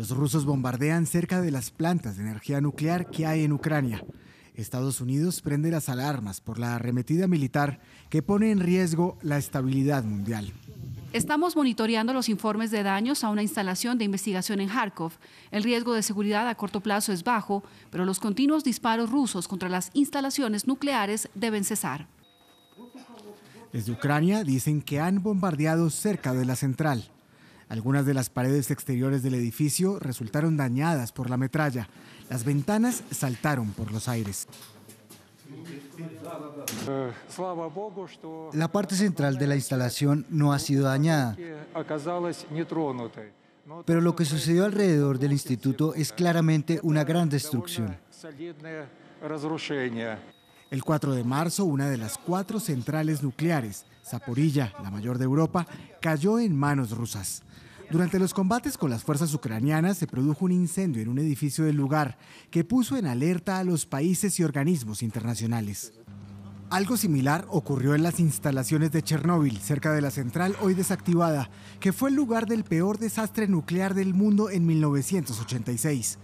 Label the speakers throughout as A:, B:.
A: Los rusos bombardean cerca de las plantas de energía nuclear que hay en Ucrania. Estados Unidos prende las alarmas por la arremetida militar que pone en riesgo la estabilidad mundial.
B: Estamos monitoreando los informes de daños a una instalación de investigación en Kharkov. El riesgo de seguridad a corto plazo es bajo, pero los continuos disparos rusos contra las instalaciones nucleares deben cesar.
A: Desde Ucrania dicen que han bombardeado cerca de la central. Algunas de las paredes exteriores del edificio resultaron dañadas por la metralla. Las ventanas saltaron por los aires. La parte central de la instalación no ha sido dañada. Pero lo que sucedió alrededor del instituto es claramente una gran destrucción. El 4 de marzo, una de las cuatro centrales nucleares, Zaporilla, la mayor de Europa, cayó en manos rusas. Durante los combates con las fuerzas ucranianas se produjo un incendio en un edificio del lugar que puso en alerta a los países y organismos internacionales. Algo similar ocurrió en las instalaciones de Chernóbil, cerca de la central hoy desactivada, que fue el lugar del peor desastre nuclear del mundo en 1986.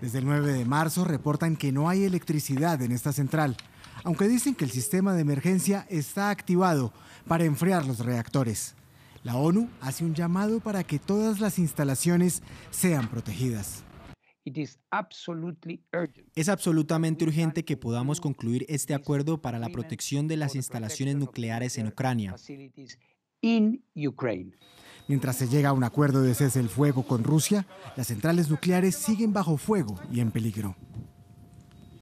A: Desde el 9 de marzo reportan que no hay electricidad en esta central aunque dicen que el sistema de emergencia está activado para enfriar los reactores. La ONU hace un llamado para que todas las instalaciones sean protegidas. Es absolutamente urgente que podamos concluir este acuerdo para la protección de las instalaciones nucleares en Ucrania. Mientras se llega a un acuerdo de cese el fuego con Rusia, las centrales nucleares siguen bajo fuego y en peligro.